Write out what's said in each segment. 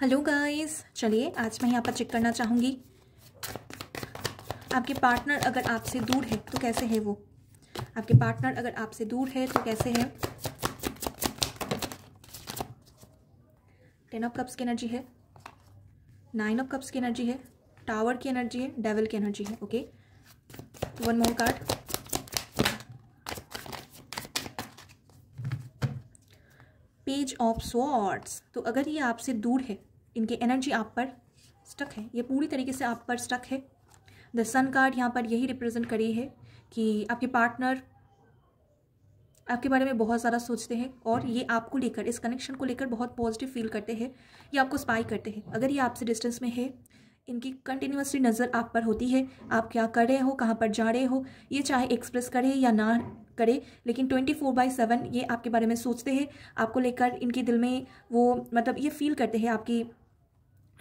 hello guys चलिए आज मैं यहाँ पर चेक करना चाहूँगी आपके पार्टनर अगर आपसे दूर है तो कैसे है वो आपके पार्टनर अगर आपसे दूर है तो कैसे है टेन ऑफ कप्स की एनर्जी है नाइन ऑफ कप्स की एनर्जी है टावर की एनर्जी है डेवल की एनर्जी है okay one more card page of swords तो अगर ये आपसे दूर है इनकी एनर्जी आप पर स्टक है ये पूरी तरीके से आप पर स्टक है द सन कार्ड यहाँ पर यही रिप्रेजेंट करी है कि आपके पार्टनर आपके बारे में बहुत ज़्यादा सोचते हैं और ये आपको लेकर इस कनेक्शन को लेकर बहुत पॉजिटिव फील करते हैं ये आपको स्पाई करते हैं अगर ये आपसे डिस्टेंस में है इनकी कंटिन्यूसली नज़र आप पर होती है आप क्या कर रहे हो कहाँ पर जा रहे हो ये चाहे एक्सप्रेस करे या ना करे लेकिन ट्वेंटी फोर बाई सेवन ये आपके बारे में सोचते हैं आपको लेकर इनके दिल में वो मतलब ये फील करते हैं आपकी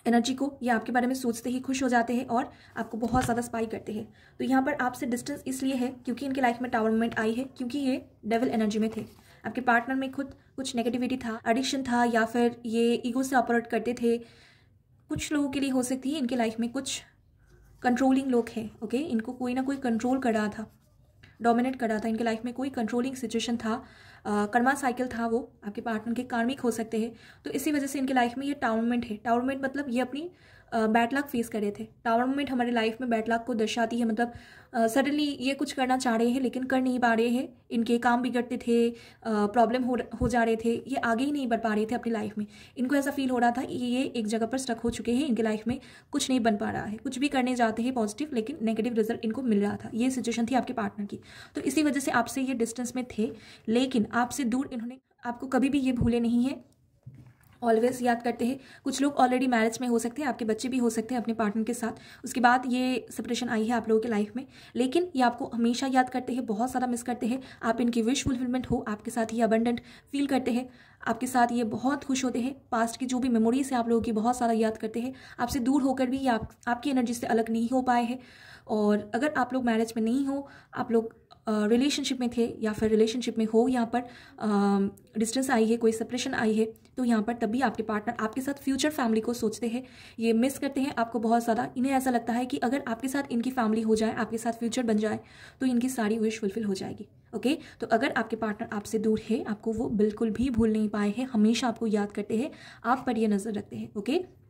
एनर्जी को ये आपके बारे में सोचते ही खुश हो जाते हैं और आपको बहुत ज़्यादा स्पाई करते हैं तो यहाँ पर आपसे डिस्टेंस इसलिए है क्योंकि इनके लाइफ में टावर मोमेंट आई है क्योंकि ये डेवल एनर्जी में थे आपके पार्टनर में खुद कुछ नेगेटिविटी था एडिक्शन था या फिर ये ईगो से ऑपरेट करते थे कुछ लोगों के लिए हो सकती है इनके लाइफ में कुछ कंट्रोलिंग लोग हैं ओके इनको कोई ना कोई कंट्रोल कर रहा था डोमिनेट कर रहा था इनके लाइफ में कोई कंट्रोलिंग सिचुएशन था आ, कर्मा साइकिल था वो आपके पार्टनर के कार्मिक हो सकते हैं तो इसी वजह से इनके लाइफ में ये टावरमेंट है टावरमेंट मतलब ये अपनी लाख फेस कर रहे थे टावर मोमेंट हमारे लाइफ में लाख को दर्शाती है मतलब सडनली ये कुछ करना चाह रहे हैं लेकिन कर नहीं पा रहे हैं इनके काम बिगड़ते थे प्रॉब्लम हो हो जा रहे थे ये आगे ही नहीं बढ़ पा रहे थे अपनी लाइफ में इनको ऐसा फील हो रहा था कि ये एक जगह पर स्टक हो चुके हैं इनके लाइफ में कुछ नहीं बन पा रहा है कुछ भी करने जाते हैं पॉजिटिव लेकिन नेगेटिव रिजल्ट इनको मिल रहा था ये सिचुएशन थी आपके पार्टनर की तो इसी वजह से आपसे ये डिस्टेंस में थे लेकिन आपसे दूर इन्होंने आपको कभी भी ये भूले नहीं है ऑलवेज याद करते हैं कुछ लोग ऑलरेडी मैरिज में हो सकते हैं आपके बच्चे भी हो सकते हैं अपने पार्टनर के साथ उसके बाद ये सेपरेशन आई है आप लोगों के लाइफ में लेकिन ये आपको हमेशा याद करते हैं बहुत सारा मिस करते हैं आप इनकी विश फुलफिलमेंट हो आपके साथ ये अबंडेंट फील करते हैं आपके साथ ये बहुत खुश होते हैं पास्ट की जो भी मेमोरीज है आप लोगों की बहुत सारा याद करते हैं आपसे दूर होकर भी ये आप, आपकी एनर्जी से अलग नहीं हो पाए हैं और अगर आप लोग मैरिज में नहीं हो आप लोग रिलेशनशिप में थे या फिर रिलेशनशिप में हो यहाँ पर डिस्टेंस आई है कोई सेपरेशन आई है तो यहाँ पर तभी आपके पार्टनर आपके साथ फ्यूचर फैमिली को सोचते हैं ये मिस करते हैं आपको बहुत ज़्यादा इन्हें ऐसा लगता है कि अगर आपके साथ इनकी फैमिली हो जाए आपके साथ फ्यूचर बन जाए तो इनकी सारी विश फुलफिल हो जाएगी ओके तो अगर आपके पार्टनर आपसे दूर है आपको वो बिल्कुल भी भूल नहीं पाए हैं हमेशा आपको याद करते हैं आप पर ये नज़र रखते हैं ओके